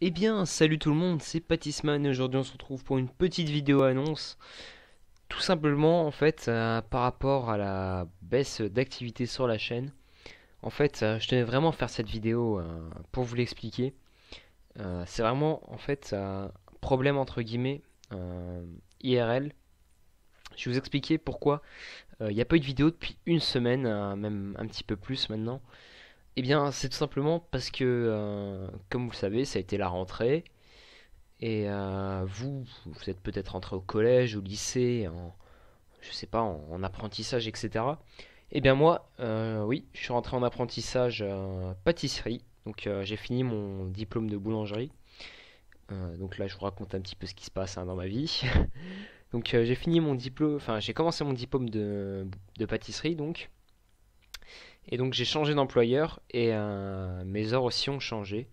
Eh bien, salut tout le monde, c'est Patisman et aujourd'hui on se retrouve pour une petite vidéo annonce. Tout simplement, en fait, euh, par rapport à la baisse d'activité sur la chaîne, en fait, euh, je tenais vraiment à faire cette vidéo euh, pour vous l'expliquer. c'est vraiment, en fait, un problème entre guillemets IRL. Je vais vous expliquer pourquoi il n'y a pas eu de vidéo depuis une semaine, même un petit peu plus maintenant. Eh bien, c'est tout simplement parce que, euh, comme vous le savez, ça a été la rentrée. Et euh, vous, vous êtes peut-être rentré au collège, au lycée, en, je sais pas, en, apprentissage, etc. Eh bien moi, euh, oui, je suis rentré en apprentissage pâtisserie. Donc j'ai fini mon diplôme de boulangerie. donc là, je vous raconte un petit peu ce qui se passe hein, dans ma vie. donc j'ai fini mon diplôme, enfin j'ai commencé mon diplôme de, de pâtisserie, donc et donc j'ai changé d'employeur et euh, mes heures aussi ont changé.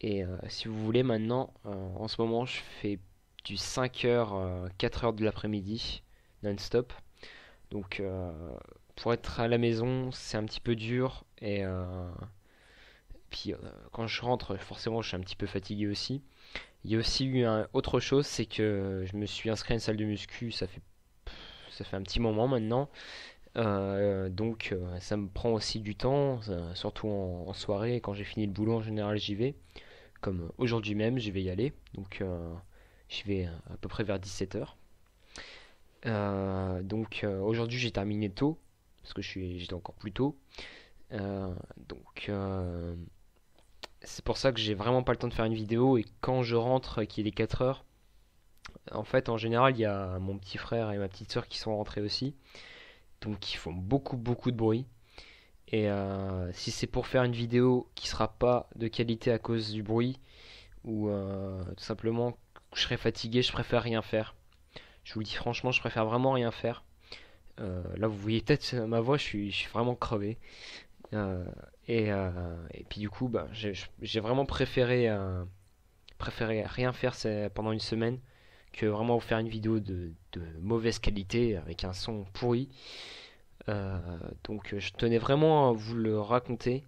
Et euh, si vous voulez maintenant, euh, en ce moment je fais du 5h, 4h de l'après-midi non-stop. Donc pour être à la maison c'est un petit peu dur. Et puis quand je rentre forcément je suis un petit peu fatigué aussi. Il y a aussi eu autre chose, c'est que je me suis inscrit à une salle de muscu, ça fait, ça fait un petit moment maintenant. Euh, donc euh, ça me prend aussi du temps, euh, surtout en, soirée. Quand j'ai fini le boulot, en général, j'y vais. Comme aujourd'hui même, je vais y aller. Donc j'y vais à peu près vers 17h. donc aujourd'hui, j'ai terminé tôt, parce que j'étais encore plus tôt. donc c'est pour ça que j'ai vraiment pas le temps de faire une vidéo et quand je rentre qu'il est 4 h en fait en général il y a mon petit frère et ma petite soeur qui sont rentrés aussi donc ils font beaucoup beaucoup de bruit. Et euh, si c'est pour faire une vidéo qui sera pas de qualité à cause du bruit, ou euh, tout simplement je serai fatigué, je préfère rien faire. Je vous le dis franchement, je préfère vraiment rien faire. Euh, là, vous voyez peut-être ma voix, je suis, vraiment crevé. Et, puis du coup, bah, j'ai vraiment préféré, préféré rien faire pendant une semaine que vraiment vous faire une vidéo de, mauvaise qualité avec un son pourri. Euh, donc euh, je tenais vraiment à vous le raconter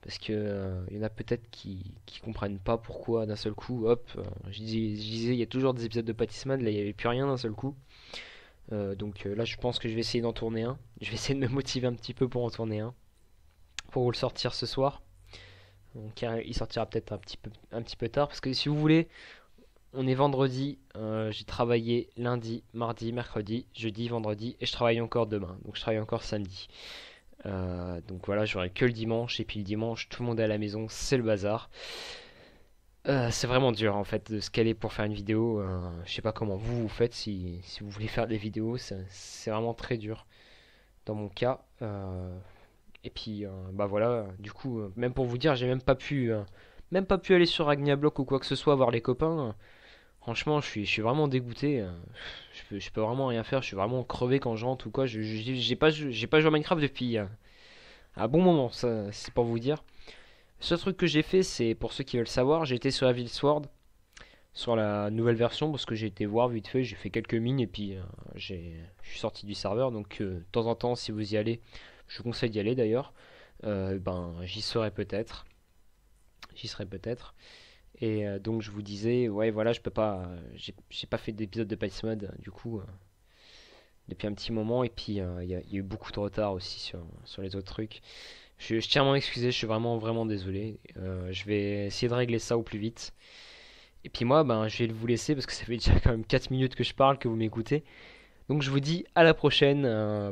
parce que euh, il y en a peut-être qui, ne comprennent pas pourquoi d'un seul coup, hop, je, disais il y a toujours des épisodes de Patisman, là il n'y avait plus rien d'un seul coup. donc là je pense que je vais essayer d'en tourner un. Je vais essayer de me motiver un petit peu pour en tourner un. Pour vous le sortir ce soir. Donc il sortira peut-être un petit peu un petit peu tard parce que si vous voulez, on est vendredi, euh, j'ai travaillé lundi, mardi, mercredi, jeudi, vendredi et je travaille encore demain. Donc je travaille encore samedi. Euh, donc voilà, j'aurai que le dimanche et puis le dimanche, tout le monde est à la maison, c'est le bazar. Euh, c'est vraiment dur en fait de se caler pour faire une vidéo. je sais pas comment vous vous faites si, si vous voulez faire des vidéos, c'est vraiment très dur dans mon cas. et puis bah voilà, du coup, même pour vous dire, j'ai même pas pu même pas pu aller sur Agnia ou quoi que ce soit voir les copains Franchement, je suis, vraiment dégoûté. Hein. Je peux, vraiment rien faire. Je suis vraiment crevé quand je ou quoi. Je j'ai pas, pas joué à Minecraft depuis un hein. bon moment. Ça, c'est pour vous dire. Ce truc que j'ai fait, c'est pour ceux qui veulent savoir, j'ai été sur la ville Sword, sur la nouvelle version, parce que j'ai été voir vite fait. J'ai fait quelques mines et puis euh, je suis sorti du serveur. Donc euh, de temps en temps, si vous y allez, je vous conseille d'y aller d'ailleurs. Euh, ben, j'y serai peut-être. J'y serai peut-être. Et euh, donc je vous disais, ouais voilà, je peux pas, euh, j'ai pas fait d'épisode de Palace Mode du coup euh, depuis un petit moment et puis il y, a eu beaucoup de retard aussi sur, sur les autres trucs. Je, tiens à m'en excuser, je suis vraiment vraiment désolé. je vais essayer de régler ça au plus vite. Et puis moi, ben, je vais vous laisser parce que ça fait déjà quand même 4 minutes que je parle, que vous m'écoutez. Donc je vous dis à la prochaine,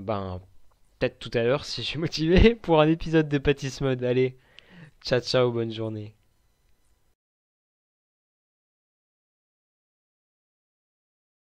ben, peut-être tout à l'heure si je suis motivé pour un épisode de pâtisse Mode. Allez, ciao ciao, bonne journée.